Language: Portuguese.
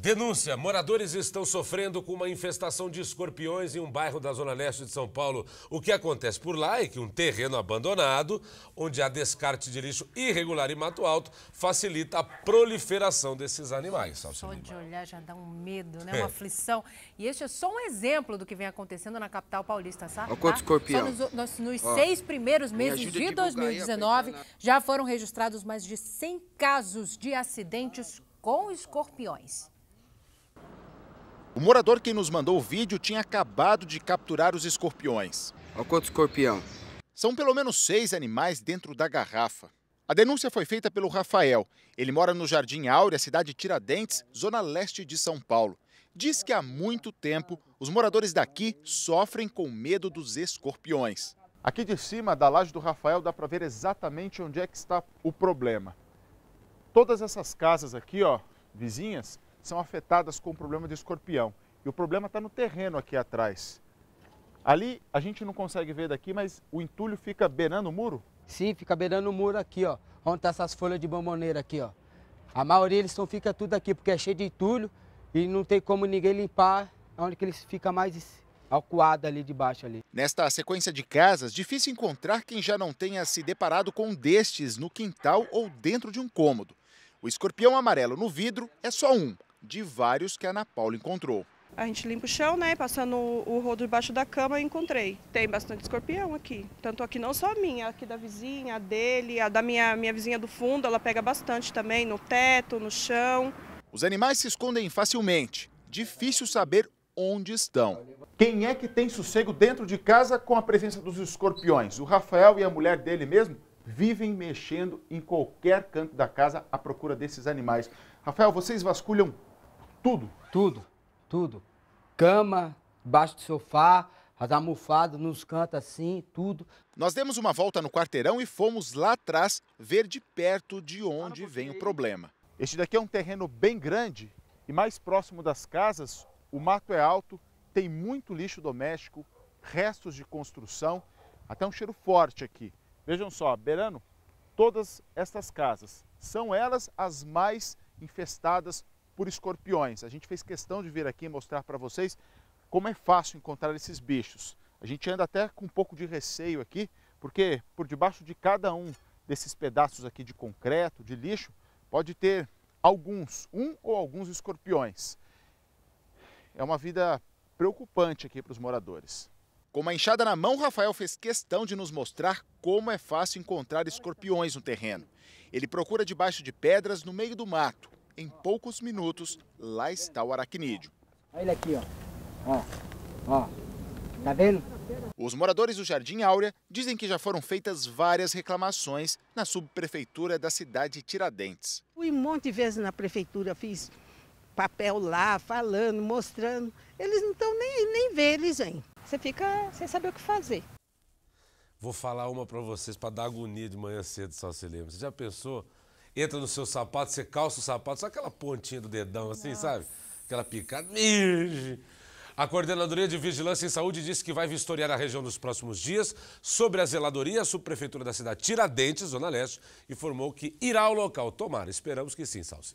Denúncia: moradores estão sofrendo com uma infestação de escorpiões em um bairro da Zona Leste de São Paulo. O que acontece por lá é que um terreno abandonado, onde há descarte de lixo irregular e mato alto, facilita a proliferação desses animais. Só de olhar já dá um medo, né? É. Uma é. aflição. E este é só um exemplo do que vem acontecendo na capital paulista, sabe? Olha quanto tá? escorpião. nos, nos, nos seis primeiros meses de 2019, na... já foram registrados mais de 100 casos de acidentes com escorpiões. O morador que nos mandou o vídeo tinha acabado de capturar os escorpiões. Olha quanto escorpião. São pelo menos seis animais dentro da garrafa. A denúncia foi feita pelo Rafael. Ele mora no Jardim Áurea, cidade Tiradentes, zona leste de São Paulo. Diz que há muito tempo os moradores daqui sofrem com medo dos escorpiões. Aqui de cima da laje do Rafael dá para ver exatamente onde é que está o problema. Todas essas casas aqui, ó, vizinhas, são afetadas com o problema de escorpião. E o problema está no terreno aqui atrás. Ali a gente não consegue ver daqui, mas o entulho fica beirando o muro? Sim, fica beirando o muro aqui, ó. Onde estão tá essas folhas de bamboneira aqui, ó. A maioria eles estão fica tudo aqui porque é cheio de entulho e não tem como ninguém limpar onde que eles fica mais alcoado ali de baixo ali. Nesta sequência de casas, difícil encontrar quem já não tenha se deparado com um destes no quintal ou dentro de um cômodo. O escorpião amarelo no vidro é só um, de vários que a Ana Paula encontrou. A gente limpa o chão, né? Passando o rodo debaixo da cama, encontrei. Tem bastante escorpião aqui. Tanto aqui, não só a minha, aqui da vizinha, a dele, a da minha, minha vizinha do fundo, ela pega bastante também, no teto, no chão. Os animais se escondem facilmente. Difícil saber onde estão. Quem é que tem sossego dentro de casa com a presença dos escorpiões? O Rafael e a mulher dele mesmo vivem mexendo em qualquer canto da casa à procura desses animais. Rafael, vocês vasculham tudo? Tudo, tudo. Cama, baixo do sofá, as almofadas nos cantos assim, tudo. Nós demos uma volta no quarteirão e fomos lá atrás ver de perto de onde vem o problema. Este daqui é um terreno bem grande e mais próximo das casas, o mato é alto, tem muito lixo doméstico, restos de construção, até um cheiro forte aqui. Vejam só, beirando todas estas casas. São elas as mais infestadas por escorpiões. A gente fez questão de vir aqui mostrar para vocês como é fácil encontrar esses bichos. A gente anda até com um pouco de receio aqui, porque por debaixo de cada um desses pedaços aqui de concreto, de lixo, pode ter alguns, um ou alguns escorpiões. É uma vida preocupante aqui para os moradores. Com uma enxada na mão, Rafael fez questão de nos mostrar como é fácil encontrar escorpiões no terreno. Ele procura debaixo de pedras, no meio do mato. Em poucos minutos, lá está o aracnídeo. Olha ele aqui, ó. Ó, ó. Tá vendo? Os moradores do Jardim Áurea dizem que já foram feitas várias reclamações na subprefeitura da cidade de Tiradentes. Fui um monte de vezes na prefeitura, fiz papel lá, falando, mostrando. Eles não estão nem, nem vendo eles hein. Você fica sem saber o que fazer. Vou falar uma para vocês para dar agonia de manhã cedo, só se lembra. Você já pensou entra no seu sapato, você calça o sapato, só aquela pontinha do dedão, assim, Nossa. sabe? Aquela picada. A Coordenadoria de Vigilância em Saúde disse que vai vistoriar a região nos próximos dias. Sobre a zeladoria, a subprefeitura da cidade Tiradentes, Zona Leste, informou que irá ao local. Tomara, esperamos que sim, Salsi.